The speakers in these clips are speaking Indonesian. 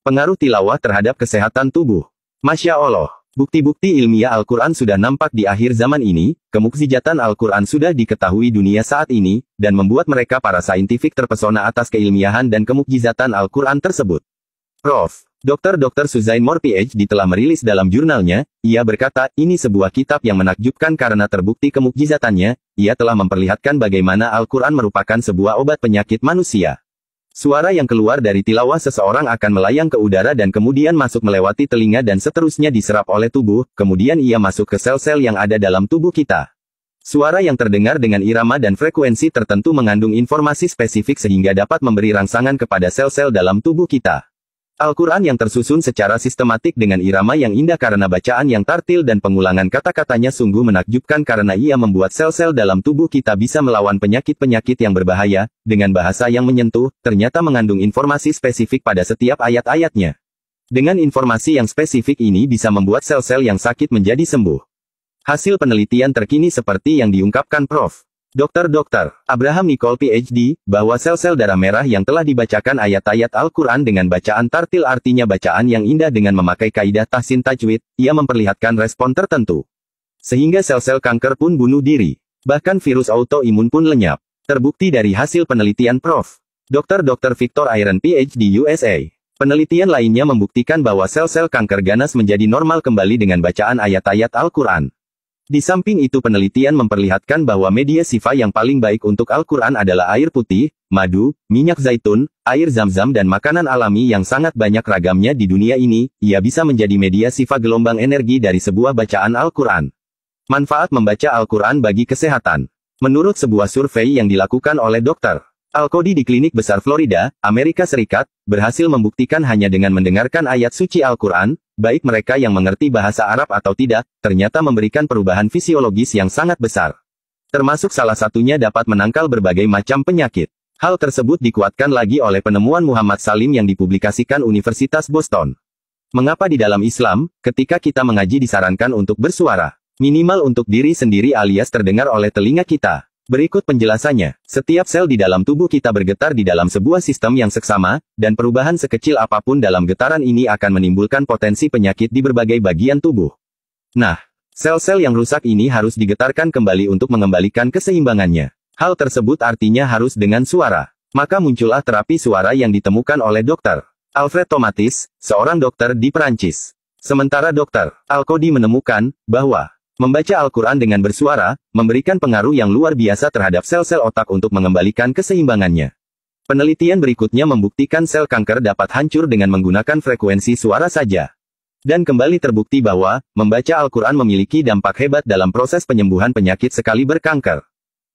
Pengaruh tilawah terhadap kesehatan tubuh. Masya Allah. Bukti-bukti ilmiah Al-Quran sudah nampak di akhir zaman ini, kemukzijatan Al-Quran sudah diketahui dunia saat ini, dan membuat mereka para saintifik terpesona atas keilmiahan dan kemukjizatan Al-Quran tersebut. Prof. Dr. Dr. Suzain Mor PhD telah merilis dalam jurnalnya, ia berkata, ini sebuah kitab yang menakjubkan karena terbukti kemukjizatannya, ia telah memperlihatkan bagaimana Al-Quran merupakan sebuah obat penyakit manusia. Suara yang keluar dari tilawah seseorang akan melayang ke udara dan kemudian masuk melewati telinga dan seterusnya diserap oleh tubuh, kemudian ia masuk ke sel-sel yang ada dalam tubuh kita. Suara yang terdengar dengan irama dan frekuensi tertentu mengandung informasi spesifik sehingga dapat memberi rangsangan kepada sel-sel dalam tubuh kita. Al-Quran yang tersusun secara sistematik dengan irama yang indah karena bacaan yang tartil dan pengulangan kata-katanya sungguh menakjubkan karena ia membuat sel-sel dalam tubuh kita bisa melawan penyakit-penyakit yang berbahaya, dengan bahasa yang menyentuh, ternyata mengandung informasi spesifik pada setiap ayat-ayatnya. Dengan informasi yang spesifik ini bisa membuat sel-sel yang sakit menjadi sembuh. Hasil penelitian terkini seperti yang diungkapkan Prof. Dokter-dokter, Abraham Nicole PhD, bahwa sel-sel darah merah yang telah dibacakan ayat-ayat Al-Quran dengan bacaan tartil artinya bacaan yang indah dengan memakai kaidah tahsin tajwid, ia memperlihatkan respon tertentu. Sehingga sel-sel kanker pun bunuh diri. Bahkan virus autoimun pun lenyap. Terbukti dari hasil penelitian Prof. Dr. Dr. Victor Iron PhD USA. Penelitian lainnya membuktikan bahwa sel-sel kanker ganas menjadi normal kembali dengan bacaan ayat-ayat Al-Quran. Di samping itu penelitian memperlihatkan bahwa media sifa yang paling baik untuk Al-Quran adalah air putih, madu, minyak zaitun, air zam-zam dan makanan alami yang sangat banyak ragamnya di dunia ini, ia bisa menjadi media sifa gelombang energi dari sebuah bacaan Al-Quran. Manfaat membaca Al-Quran bagi kesehatan. Menurut sebuah survei yang dilakukan oleh dokter Al-Qadi di klinik besar Florida, Amerika Serikat, berhasil membuktikan hanya dengan mendengarkan ayat suci Al-Quran, baik mereka yang mengerti bahasa Arab atau tidak, ternyata memberikan perubahan fisiologis yang sangat besar. Termasuk salah satunya dapat menangkal berbagai macam penyakit. Hal tersebut dikuatkan lagi oleh penemuan Muhammad Salim yang dipublikasikan Universitas Boston. Mengapa di dalam Islam, ketika kita mengaji disarankan untuk bersuara, minimal untuk diri sendiri alias terdengar oleh telinga kita? Berikut penjelasannya. Setiap sel di dalam tubuh kita bergetar di dalam sebuah sistem yang seksama, dan perubahan sekecil apapun dalam getaran ini akan menimbulkan potensi penyakit di berbagai bagian tubuh. Nah, sel-sel yang rusak ini harus digetarkan kembali untuk mengembalikan keseimbangannya. Hal tersebut artinya harus dengan suara. Maka muncullah terapi suara yang ditemukan oleh dokter. Alfred Tomatis, seorang dokter di Perancis. Sementara dokter Alkodi menemukan bahwa Membaca Al-Quran dengan bersuara, memberikan pengaruh yang luar biasa terhadap sel-sel otak untuk mengembalikan keseimbangannya. Penelitian berikutnya membuktikan sel kanker dapat hancur dengan menggunakan frekuensi suara saja. Dan kembali terbukti bahwa, membaca Al-Quran memiliki dampak hebat dalam proses penyembuhan penyakit sekali berkanker.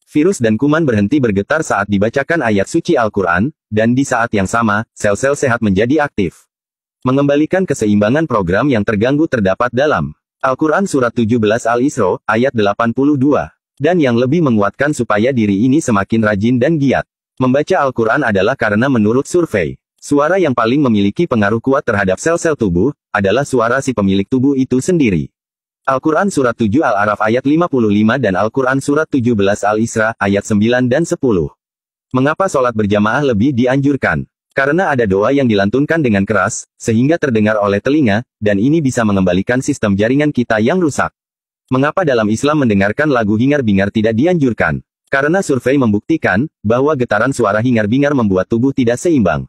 Virus dan kuman berhenti bergetar saat dibacakan ayat suci Al-Quran, dan di saat yang sama, sel-sel sehat menjadi aktif. Mengembalikan keseimbangan program yang terganggu terdapat dalam Al-Quran Surat 17 Al-Isra, ayat 82. Dan yang lebih menguatkan supaya diri ini semakin rajin dan giat. Membaca Al-Quran adalah karena menurut survei, suara yang paling memiliki pengaruh kuat terhadap sel-sel tubuh, adalah suara si pemilik tubuh itu sendiri. Al-Quran Surat 7 Al-Araf ayat 55 dan Al-Quran Surat 17 Al-Isra, ayat 9 dan 10. Mengapa sholat berjamaah lebih dianjurkan? Karena ada doa yang dilantunkan dengan keras, sehingga terdengar oleh telinga, dan ini bisa mengembalikan sistem jaringan kita yang rusak. Mengapa dalam Islam mendengarkan lagu hingar-bingar tidak dianjurkan? Karena survei membuktikan, bahwa getaran suara hingar-bingar membuat tubuh tidak seimbang.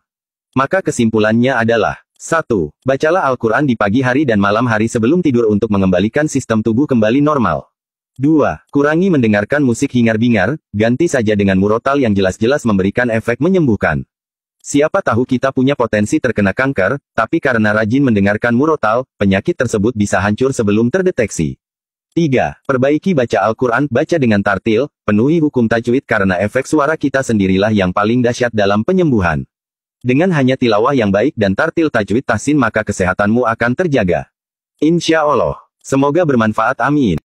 Maka kesimpulannya adalah, 1. Bacalah Al-Quran di pagi hari dan malam hari sebelum tidur untuk mengembalikan sistem tubuh kembali normal. 2. Kurangi mendengarkan musik hingar-bingar, ganti saja dengan murotal yang jelas-jelas memberikan efek menyembuhkan. Siapa tahu kita punya potensi terkena kanker, tapi karena rajin mendengarkan murotal, penyakit tersebut bisa hancur sebelum terdeteksi. 3. Perbaiki baca Al-Quran, baca dengan tartil, penuhi hukum tajwid karena efek suara kita sendirilah yang paling dahsyat dalam penyembuhan. Dengan hanya tilawah yang baik dan tartil tajwid tahsin maka kesehatanmu akan terjaga. Insya Allah. Semoga bermanfaat amin.